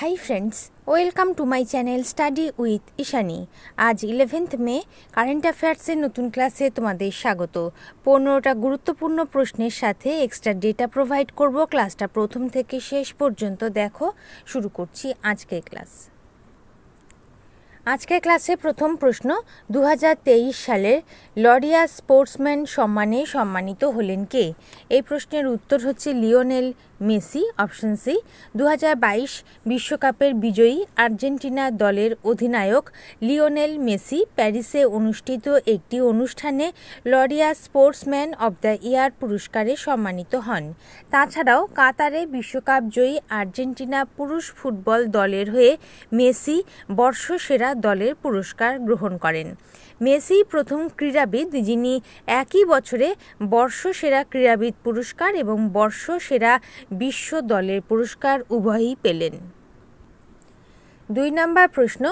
high friends welcome to my channel study with Ishani আজ eleventh মে current অ্যাফেয়ার্সের নতুন ক্লাসে তোমাদের স্বাগত পনেরোটা গুরুত্বপূর্ণ প্রশ্নের সাথে এক্সট্রা ডেটা প্রোভাইড করব ক্লাসটা প্রথম থেকে শেষ পর্যন্ত দেখো শুরু করছি আজকের ক্লাস আজকের ক্লাসে প্রথম প্রশ্ন দু সালের লরিয়া স্পোর্টসম্যান সম্মানে সম্মানিত হলেন কে এই প্রশ্নের উত্তর হচ্ছে লিওনেল মেসি অপশন সি দু বিশ্বকাপের বিজয়ী আর্জেন্টিনা দলের অধিনায়ক লিওনেল মেসি প্যারিসে অনুষ্ঠিত একটি অনুষ্ঠানে Laureus sportsman of the year পুরস্কারে সম্মানিত হন তাছাড়াও কাতারে বিশ্বকাপ জয়ী আর্জেন্টিনা পুরুষ ফুটবল দলের হয়ে মেসি বর্ষসেরা দলের পুরস্কার গ্রহণ করেন মেসি প্রথম ক্রীড়াবিদ যিনি একই বছরে বর্ষসেরা ক্রীড়াবিদ পুরস্কার এবং বর্ষসেরা বিশ্ব দলের পুরস্কার উভয়ই পেলেন দুই নম্বর প্রশ্ন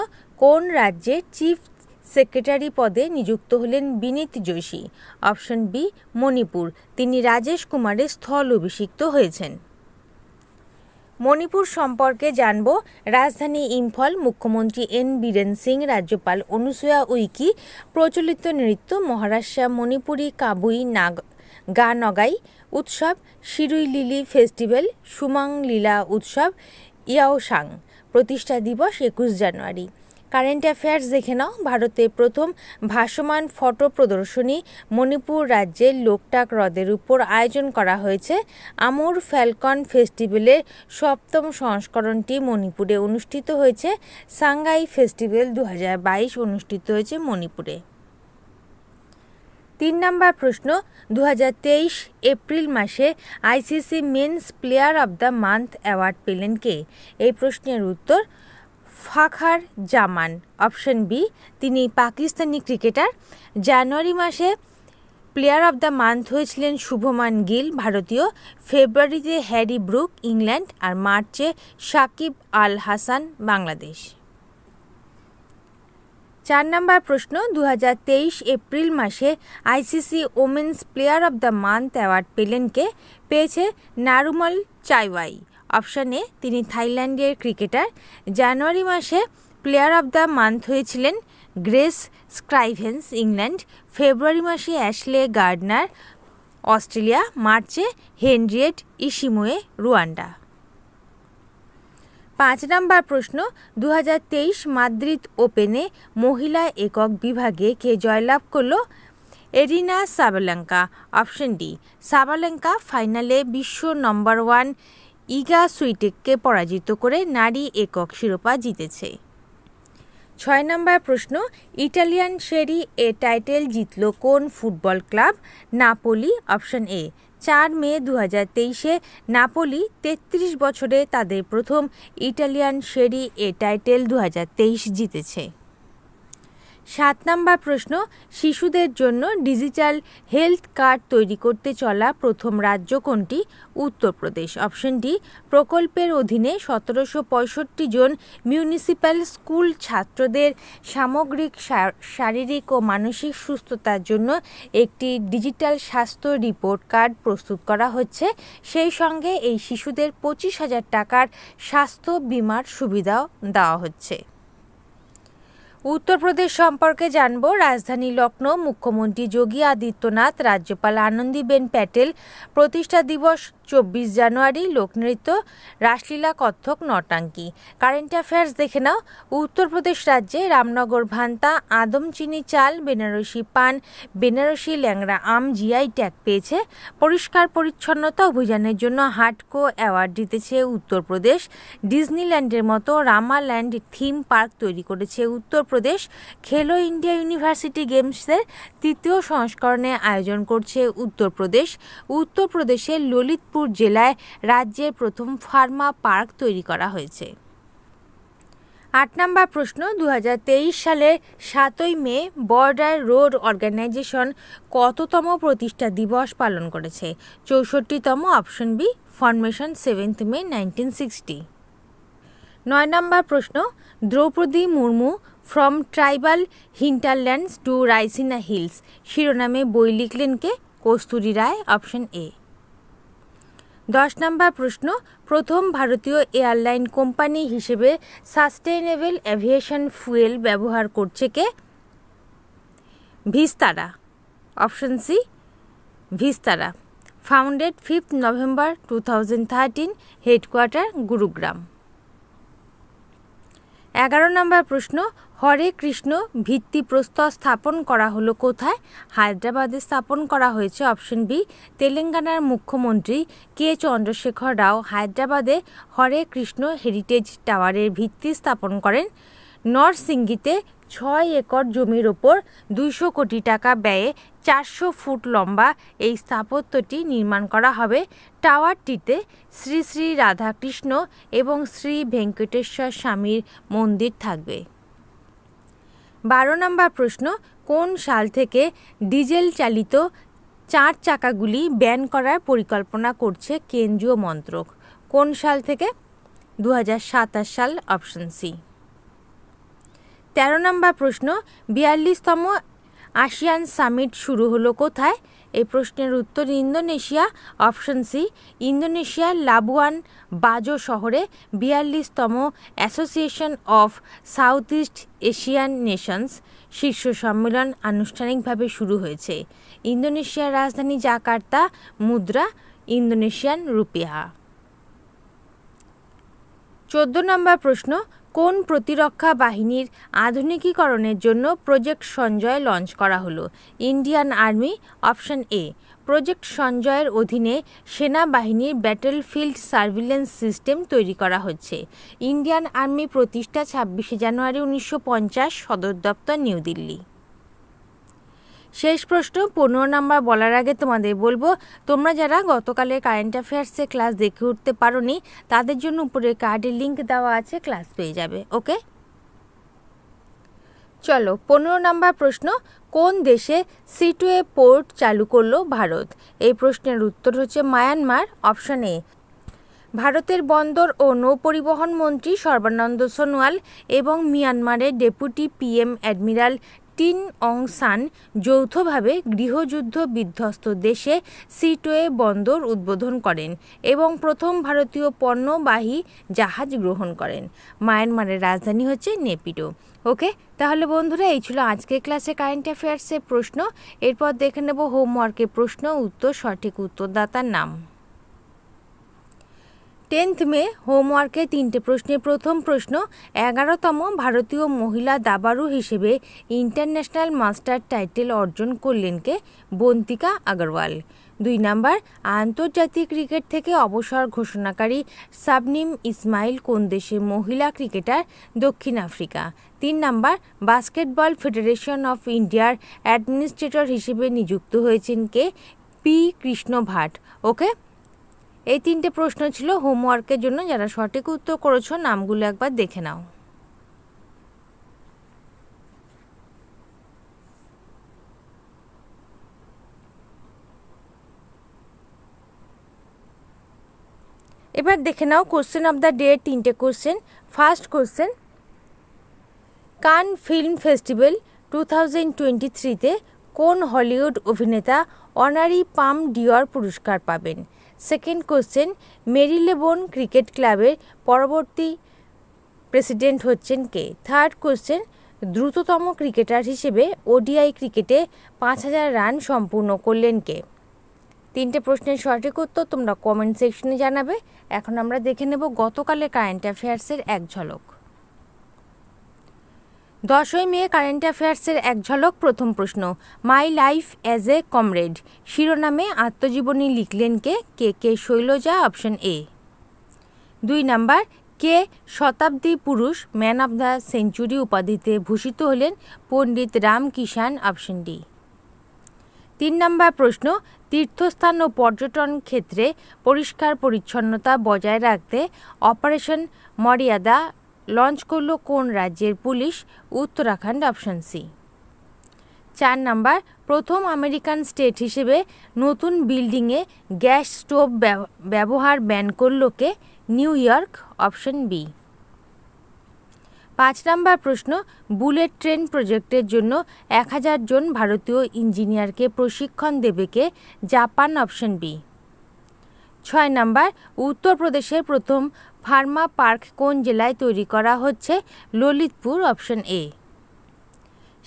কোন রাজ্যে চিফ সেক্রেটারি পদে নিযুক্ত হলেন বিনীত যোশী অপশন বি মণিপুর তিনি রাজেশ কুমারের স্থল অভিষিক্ত হয়েছেন মণিপুর সম্পর্কে জানব রাজধানী ইম্ফল মুখ্যমন্ত্রী এন বীরেন সিং রাজ্যপাল অনুসূয়া উইকি প্রচলিত নৃত্য মহারাষ্ট্র মণিপুরী কাবুই নাগ গা নগাই উৎসব শিরুই লিলি ফেস্টিভ্যাল সুমাং লীলা উৎসব ইয়াওসাং প্রতিষ্ঠা দিবস একুশ জানুয়ারি কারেন্ট অ্যাফেয়ার্স দেখে নাও ভারতে প্রথম ভাসমান ফটো প্রদর্শনী মণিপুর রাজ্যের লোকটাক হ্রদের উপর আয়োজন করা হয়েছে আমুর ফ্যালকন ফেস্টিভ্যালের সপ্তম সংস্করণটি মণিপুরে অনুষ্ঠিত হয়েছে সাংগাই ফেস্টিভ্যাল দু অনুষ্ঠিত হয়েছে মণিপুরে তিন নম্বর প্রশ্ন দু এপ্রিল মাসে ICC men's player of the month award পেলেন কে এই প্রশ্নের উত্তর ফাখার জামান অপশন বি তিনি পাকিস্তানি ক্রিকেটার জানুয়ারি মাসে প্লেয়ার অব দ্য মান্থ হয়েছিলেন শুভমান গিল ভারতীয় ফেব্রুয়ারিতে হ্যারি ব্রুক ইংল্যান্ড আর মার্চে সাকিব আল হাসান বাংলাদেশ চার নম্বর প্রশ্ন দু এপ্রিল মাসে ICC women's player of the month award পেলেন কে পেয়েছে নারুমল চাইওয়াই অপশানে তিনি থাইল্যান্ডের ক্রিকেটার জানুয়ারি মাসে প্লেয়ার অব দ্য মান্থ হয়েছিলেন গ্রেস স্ক্রাইভেন্স ইংল্যান্ড ফেব্রুয়ারি মাসে অ্যাশলে গার্ডনার অস্ট্রেলিয়া মার্চে হেনরিয়েট ইসিমোয়ে রুয়ান্ডা পাঁচ নম্বর প্রশ্ন দু মাদ্রিদ ওপেনে মহিলা একক বিভাগে কে জয়লাভ করল Aryna Sabalenka option D Sabalenka ফাইনালে বিশ্ব নম্বর ওয়ান ইগা সুইটেককে পরাজিত করে নারী একক শিরোপা জিতেছে ছয় নম্বর প্রশ্ন ইটালিয়ান সেরি এ টাইটেল জিতল কোন football club Napoli option A চার মে দু হাজার তেইশে নাপোলি তেত্রিশ বছরে তাদের প্রথম ইটালিয়ান সেরি এ টাইটেল দু হাজার তেইশ জিতেছে সাত নম্বর প্রশ্ন শিশুদের জন্য ডিজিটাল হেলথ কার্ড তৈরি করতে চলা প্রথম রাজ্য কোনটি উত্তরপ্রদেশ অপশন ডি প্রকল্পের অধীনে সতেরোশো পঁয়ষট্টি জন মিউনিসিপ্যাল স্কুল ছাত্রদের সামগ্রিক শারীরিক ও মানসিক সুস্থতার জন্য একটি ডিজিটাল স্বাস্থ্য রিপোর্ট কার্ড প্রস্তুত করা হচ্ছে সেই সঙ্গে এই শিশুদের পঁচিশ হাজার টাকার স্বাস্থ্য বিমার সুবিধাও দেওয়া হচ্ছে উত্তরপ্রদেশ সম্পর্কে জানব রাজধানী লখনৌ মুখ্যমন্ত্রী যোগী আদিত্যনাথ রাজ্যপাল আনন্দীবেন প্যাটেল প্রতিষ্ঠা দিবস চব্বিশ জানুয়ারি লোকনৃত্য রাসলীলা কত্থক নটাঙ্কি কারেন্ট অ্যাফেয়ার্স দেখে নাও উত্তরপ্রদেশ রাজ্যে রামনগর ভান্তা আদমচিনি চাল বেনারসি পান বেনারসি ল্যাংড়া আম জিআই ট্যাগ পেয়েছে পরিষ্কার পরিচ্ছন্নতা অভিযানের জন্য হাটকো অ্যাওয়ার্ড জিতেছে উত্তরপ্রদেশ ডিজনিল্যান্ডের মতো রামাল্যান্ড থিম পার্ক তৈরি করেছে উত্তরপ্রদেশ খেলো ইন্ডিয়া ইউনিভার্সিটি গেমসের তৃতীয় সংস্করণে আয়োজন করছে উত্তরপ্রদেশ উত্তরপ্রদেশের ললিত দিনাজপুর জেলায় রাজ্যের প্রথম ফার্মা পার্ক তৈরি করা হয়েছে আট নম্বর প্রশ্ন দু সালে সাতই মে বর্ডার রোড অর্গানাইজেশন কততম প্রতিষ্ঠা দিবস পালন করেছে চৌষট্টিতম option B formation seventh May nineteen sixty নয় নম্বর প্রশ্ন Droupadi Murmu from tribal hinterlands to Raisina hills শিরোনামে বই লিখলেন কে কস্তুরী রায় অপশন এ দশ নম্বর প্রশ্ন প্রথম ভারতীয় এয়ারলাইন কোম্পানি হিসেবে সাস্টেইনেবল অ্যাভিয়েশন ফুয়েল ব্যবহার করছে কে Vistara option C Vistara founded fifth November two thousand thirteen headquarter Gurugram এগারো নম্বর প্রশ্ন হরে কৃষ্ণ ভিত্তিপ্রস্তর স্থাপন করা হলো কোথায় হায়দ্রাবাদে স্থাপন করা হয়েছে অপশন বি তেলেঙ্গানার মুখ্যমন্ত্রী কে চন্দ্রশেখর রাও হায়দ্রাবাদে হরে কৃষ্ণ হেরিটেজ টাওয়ারের ভিত্তি স্থাপন করেন নরসিংগিতে ছয় একর জমির ওপর দুইশো কোটি টাকা ব্যয়ে চারশো ফুট লম্বা এই স্থাপত্যটি নির্মাণ করা হবে টাওয়ারটিতে শ্রী শ্রী রাধাকৃষ্ণ এবং শ্রী ভেঙ্কটেশ্বর স্বামীর মন্দির থাকবে বারো নম্বর প্রশ্ন কোন সাল থেকে ডিজেল চালিত চার চাকাগুলি ব্যান করার পরিকল্পনা করছে কেন্দ্রীয় মন্ত্রক কোন সাল থেকে দু সাল অপশন সি তেরো নম্বর প্রশ্ন বিয়াল্লিশতম আসিয়ান সামিট শুরু হলো কোথায় এই প্রশ্নের উত্তর ইন্দোনেশিয়া অপশন সি ইন্দোনেশিয়ার লাবুয়ান বাজো শহরে বিয়াল্লিশতম association of south east Asian nations শীর্ষ সম্মেলন আনুষ্ঠানিকভাবে শুরু হয়েছে ইন্দোনেশিয়ার রাজধানী জাকার্তা মুদ্রা ইন্দোনেশিয়ান রুপিয়া চোদ্দ নম্বর প্রশ্ন কোন প্রতিরক্ষা বাহিনীর আধুনিকীকরণের জন্য প্রজেক্ট সঞ্জয় লঞ্চ করা হলো Indian army option A project সঞ্জয়ের অধীনে সেনাবাহিনীর ব্যাটেল ফিল্ড সার্ভিলেন্স সিস্টেম তৈরি করা হচ্ছে ইন্ডিয়ান আর্মি প্রতিষ্ঠা ছাব্বিশে জানুয়ারি উনিশশো সদর দপ্তর নিউ দিল্লি শেষ প্রশ্ন পনেরো নাম্বার বলার আগে তোমাদের বলবো তোমরা যারা গতকালের কারেন্ট অ্যাফেয়ার্সের ক্লাস দেখে উঠতে পারোনি তাদের জন্য উপরে কার্ডে লিঙ্ক দেওয়া আছে ক্লাস পেয়ে যাবে ওকে চলো পনেরো নাম্বার প্রশ্ন কোন দেশে সি টু এ পোর্ট চালু করলো ভারত এই প্রশ্নের উত্তর হচ্ছে মায়ানমার অপশন এ ভারতের বন্দর ও নৌপরিবহন মন্ত্রী সর্বানন্দ সোনোয়াল এবং মিয়ানমারের ডেপুটি পিএম অ্যাডমিরাল তিন অং সান যৌথভাবে গৃহযুদ্ধ বিধ্বস্ত দেশে সিটোয়ে বন্দর উদ্বোধন করেন এবং প্রথম ভারতীয় পণ্যবাহী জাহাজ গ্রহণ করেন মায়ানমারের রাজধানী হচ্ছে নেপিডো ওকে তাহলে বন্ধুরা এই ছিল আজকের ক্লাসে কারেন্ট অ্যাফেয়ার্সের প্রশ্ন এরপর দেখে নেব হোমওয়ার্কের প্রশ্ন উত্তর সঠিক উত্তরদাতার নাম টেন্থ মে হোমওয়ার্কে তিনটে প্রশ্নে প্রথম প্রশ্ন এগারোতম ভারতীয় মহিলা দাবারু হিসেবে ইন্টারন্যাশনাল মাস্টার টাইটেল অর্জন করলেন কে বন্তিকা আগরওয়াল দুই নাম্বার আন্তর্জাতিক ক্রিকেট থেকে অবসর ঘোষণাকারী সাবনিম ইসমাইল কোন দেশে মহিলা ক্রিকেটার দক্ষিণ আফ্রিকা তিন নাম্বার বাস্কেটবল ফেডারেশন অফ ইন্ডিয়ার অ্যাডমিনিস্ট্রেটর হিসেবে নিযুক্ত হয়েছেন কে পি কৃষ্ণ ভাট ওকে এই তিনটে প্রশ্ন ছিল হোমওয়ার্কের জন্য যারা সঠিক উত্তর করেছো নামগুলো একবার দেখে নাও এবার দেখে নাও কোশ্চেন অফ দ্য ডে তিনটে question first question Cannes film festival two thousand twenty থ্রিতে কোন হলিউড অভিনেতা অনারি পাম ডিওর পুরস্কার পাবেন সেকেন্ড কোশ্চেন মেরিলেবোন ক্রিকেট ক্লাবের পরবর্তী প্রেসিডেন্ট হচ্ছেন কে থার্ড কোশ্চেন দ্রুততম ক্রিকেটার হিসেবে ওডিআই ক্রিকেটে পাঁচ হাজার রান সম্পূর্ণ করলেন কে তিনটে প্রশ্নের সঠিক উত্তর তোমরা কমেন্ট সেকশনে জানাবে এখন আমরা দেখে নেব গতকালের কারেন্ট অ্যাফেয়ার্সের এক ঝলক দশই মে কারেন্ট অ্যাফেয়ার্সের এক ঝলক প্রথম প্রশ্ন my life as a comrade শিরোনামে আত্মজীবনী লিখলেন কে কে কে শৈলজা অপশন এ দুই নাম্বার কে শতাব্দী পুরুষ ম্যান অব দ্য সেঞ্চুরি উপাধিতে ভূষিত হলেন পণ্ডিত রাম কিষাণ অপশন ডি তিন নম্বর প্রশ্ন তীর্থস্থান ও পর্যটন ক্ষেত্রে পরিষ্কার পরিচ্ছন্নতা বজায় রাখতে অপারেশন মর্যাদা লঞ্চ করল কোন রাজ্যের পুলিশ উত্তরাখণ্ড অপশন সি চার নাম্বার প্রথম আমেরিকান স্টেট হিসেবে নতুন বিল্ডিংয়ে গ্যাস স্টোভ ব্যবহার ব্যান করল কে নিউ ইয়র্ক অপশন বি পাঁচ নাম্বার প্রশ্ন বুলেট ট্রেন প্রজেক্টের জন্য এক জন ভারতীয় ইঞ্জিনিয়ারকে প্রশিক্ষণ দেবে কে জাপান অপশন বি ছয় নাম্বার উত্তরপ্রদেশের প্রথম ফার্মা পার্ক কোন জেলায় তৈরি করা হচ্ছে ললিতপুর অপশন এ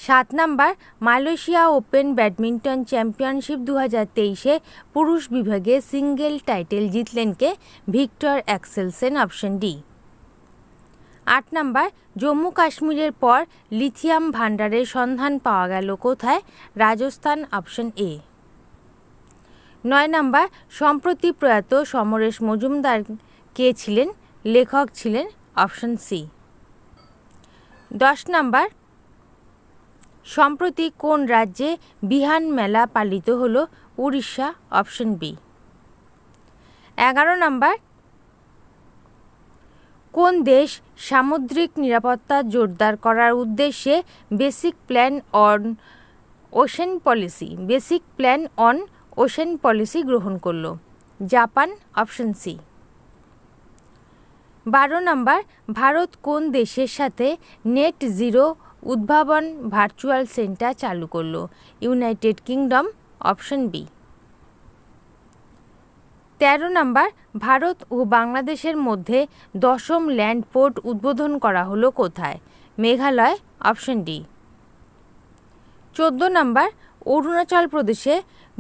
সাত number Malaysia open badminton championship দু হাজার তেইশে পুরুষ বিভাগে সিঙ্গেল টাইটেল জিতলেন কে ভিক্টর অ্যাক্সেলসেন অপশন ডি আট নাম্বার জম্মু কাশ্মীরের পর লিথিয়াম ভাণ্ডারের সন্ধান পাওয়া গেল কোথায় রাজস্থান অপশন এ নয় নাম্বার সম্প্রতি প্রয়াত সমরেশ মজুমদার কে ছিলেন লেখক ছিলেন অপশন সি দশ নাম্বার সম্প্রতি কোন রাজ্যে বিহান মেলা পালিত হল উড়িষ্যা অপশন বি এগারো নাম্বার কোন দেশ সামুদ্রিক নিরাপত্তা জোরদার করার উদ্দেশ্যে basic plan on ocean policy basic plan on ocean policy গ্রহণ করল জাপান অপশন সি বারো নম্বর ভারত কোন দেশের সাথে নেট জিরো উদ্ভাবন ভার্চুয়াল সেন্টার চালু করল ইউনাইটেড কিংডম অপশন বি তেরো নম্বর ভারত ও বাংলাদেশের মধ্যে দশম ল্যান্ড পোর্ট উদ্বোধন করা হলো কোথায় মেঘালয় অপশন ডি চোদ্দো নম্বর অরুণাচল প্রদেশে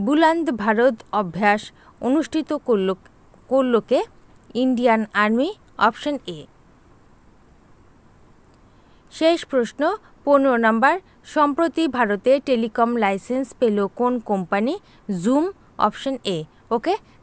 বুলান্দ ভারত অভ্যাস অনুষ্ঠিত করল করলকে ইন্ডিয়ান আর্মি অপশন এ শেষ প্রশ্ন পনেরো নম্বর সম্প্রতি ভারতে টেলিকম লাইসেন্স পেল কোন company Zoom option A okay